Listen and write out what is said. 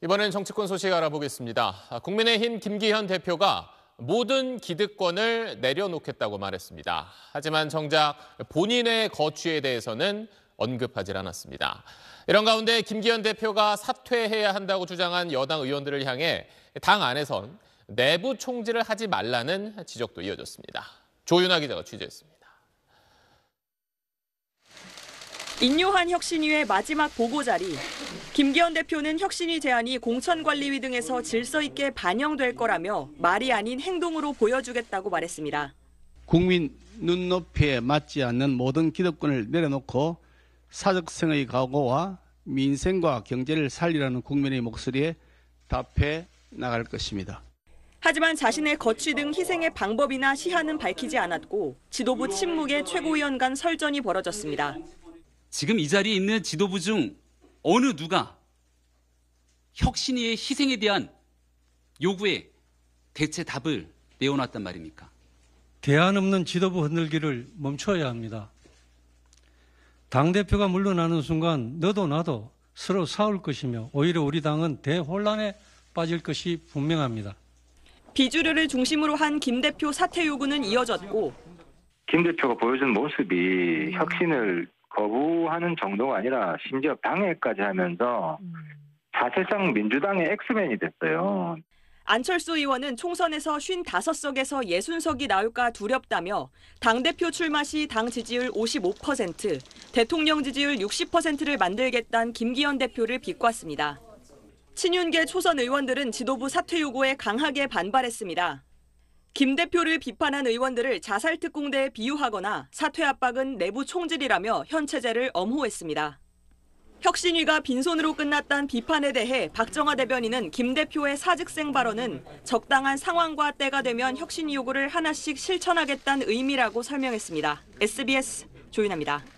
이번엔 정치권 소식 알아보겠습니다. 국민의힘 김기현 대표가 모든 기득권을 내려놓겠다고 말했습니다. 하지만 정작 본인의 거취에 대해서는 언급하지 않았습니다. 이런 가운데 김기현 대표가 사퇴해야 한다고 주장한 여당 의원들을 향해 당 안에선 내부 총질을 하지 말라는 지적도 이어졌습니다. 조윤아 기자가 취재했습니다. 인요한 혁신위의 마지막 보고 자리. 김기현 대표는 혁신위 제안이 공천관리위 등에서 질서 있게 반영될 거라며 말이 아닌 행동으로 보여주겠다고 말했습니다. 국민 눈높이에 맞지 않는 모든 기득권을 내려놓고 사적성의 각오와 민생과 경제를 살리라는 국민의 목소리에 답해 나갈 것입니다. 하지만 자신의 거취 등 희생의 방법이나 시한은 밝히지 않았고 지도부 침묵에 최고위원 간 설전이 벌어졌습니다. 지금 이 자리에 있는 지도부 중 어느 누가 혁신이의 희생에 대한 요구에 대체 답을 내어놨단 말입니까? 대안 없는 지도부 흔들기를 멈춰야 합니다. 당대표가 물러나는 순간 너도 나도 서로 싸울 것이며 오히려 우리 당은 대혼란에 빠질 것이 분명합니다. 비주류를 중심으로 한 김 대표 사퇴 요구는 이어졌고 김 대표가 보여준 모습이 혁신을 거부하는 정도가 아니라 심지어 방해까지 하면서 사실상 민주당의 엑스맨이 됐어요. 안철수 의원은 총선에서 55석에서 60석이 나올까 두렵다며 당대표 출마 시 당 지지율 55%, 대통령 지지율 60%를 만들겠다는 김기현 대표를 비꼬았습니다. 친윤계 초선 의원들은 지도부 사퇴 요구에 강하게 반발했습니다. 김 대표를 비판한 의원들을 자살특공대에 비유하거나 사퇴 압박은 내부 총질이라며 현 체제를 엄호했습니다. 혁신위가 빈손으로 끝났다 비판에 대해 박정화 대변인은 김 대표의 사직생 발언은 적당한 상황과 때가 되면 혁신 요구를 하나씩 실천하겠다는 의미라고 설명했습니다. SBS 조윤아입니다.